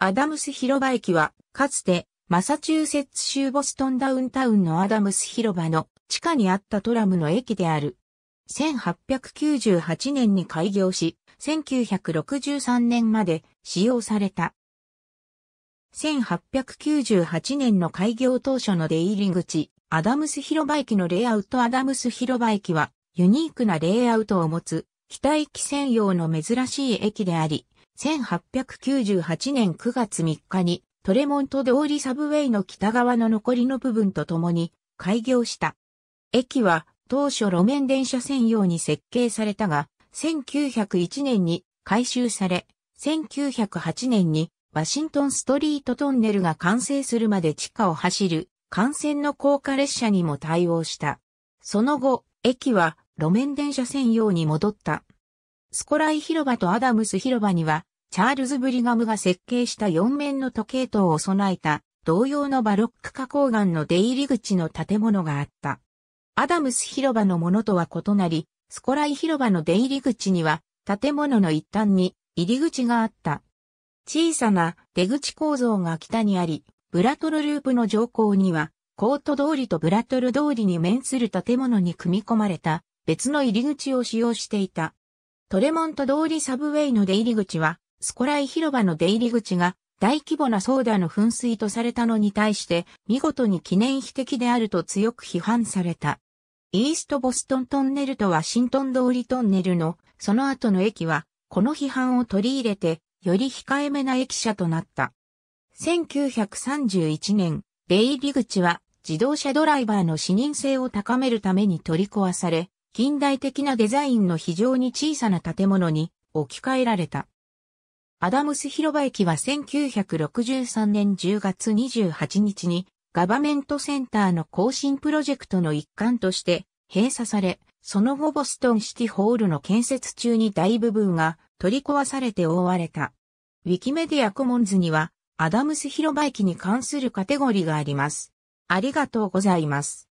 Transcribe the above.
アダムス広場駅は、かつて、マサチューセッツ州ボストンダウンタウンのアダムス広場の地下にあったトラムの駅である。1898年に開業し、1963年まで使用された。1898年の開業当初の出入り口、アダムス広場駅のレイアウトアダムス広場駅は、ユニークなレイアウトを持つ、非待専用の珍しい駅であり、1898年9月3日にトレモント通りサブウェイの北側の残りの部分と共に開業した。駅は当初路面電車専用に設計されたが、1901年に改修され、1908年にワシントンストリートトンネルが完成するまで地下を走る幹線の高架列車にも対応した。その後、駅は路面電車専用に戻った。スコライ広場とアダムス広場には、チャールズ・ブリガムが設計した4面の時計塔を備えた、同様のバロック花崗岩の出入り口の建物があった。アダムス広場のものとは異なり、スコライ広場の出入り口には、建物の一端に入り口があった。小さな出口構造が北にあり、ブラトルループの上空には、コート通りとブラトル通りに面する建物に組み込まれた別の入り口を使用していた。トレモント通りサブウェイの出入り口は、スコライ広場の出入り口が大規模なソーダの噴水とされたのに対して見事に記念碑的であると強く批判された。イーストボストントンネルとワシントン通りトンネルのその後の駅はこの批判を取り入れてより控えめな駅舎となった。1931年、出入り口は自動車ドライバーの視認性を高めるために取り壊され、近代的なデザインの非常に小さな建物に置き換えられた。アダムス広場駅は1963年10月28日にガバメントセンターの更新プロジェクトの一環として閉鎖され、その後ボストンシティホールの建設中に大部分が取り壊されて覆われた。ウィキメディアコモンズにはアダムス広場駅に関するカテゴリーがあります。ありがとうございます。